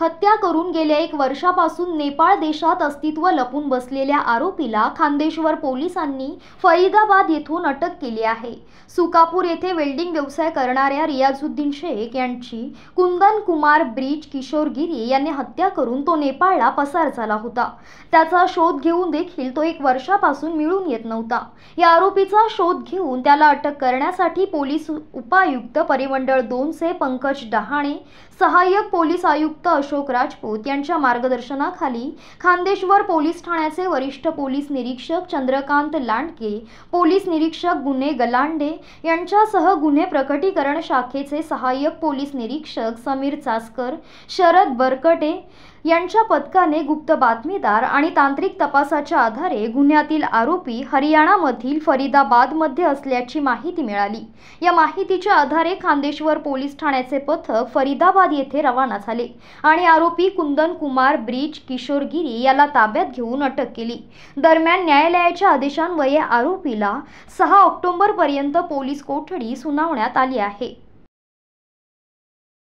हत्या करून गेल्या एक वर्षापासून नेपाळ देशात अस्तित्व लपून बसलेल्या आरोपीला खांदेश्वर पोलिसांनी फरीदाबाद येथून अटक केली आहे सुकापूर येथे वेल्डिंग व्यवसाय करणाऱ्या रियाजुद्दीन शेख यांची कुंदन कुमार ब्रिज किशोर गिरी यांनी हत्या करून तो नेपाळला पसार झाला होता त्याचा शोध घेऊन देखील तो एक वर्षापासून मिळून येत नव्हता या आरोपीचा शोध घेऊन त्याला अटक करण्यासाठी पोलीस उपायुक्त परिमंडळ दोनचे पंकज डहाणे सहाय्यक पोलीस आयुक्त अशोक राजपूत यांच्या मार्गदर्शनाखाली खांदेश्वर पोलीस ठाण्याचे वरिष्ठ पोलीस निरीक्षक चंद्रकांत लांडके पोलीस निरीक्षक गुन्हे गलांडे यांच्यासह गुन्हे प्रकटीकरण शाखेचे सहाय्यक पोलीस निरीक्षक समीर चासकर शरद बरकटे यांच्या पथकाने गुप्त बातमीदार आणि तांत्रिक तपासाच्या आधारे गुन्ह्यातील आरोपी हरियाणामधील फरिदाबादमध्ये असल्याची माहिती मिळाली या माहितीच्या आधारे खांदेश्वर पोलीस ठाण्याचे पथक फरीदाबाद येथे रवाना झाले आणि आरोपी कुंदन कुमार ब्रिज किशोरगिरी याला ताब्यात घेऊन अटक केली दरम्यान न्यायालयाच्या आदेशान्वये आरोपीला सहा ऑक्टोबरपर्यंत पोलीस कोठडी सुनावण्यात आली आहे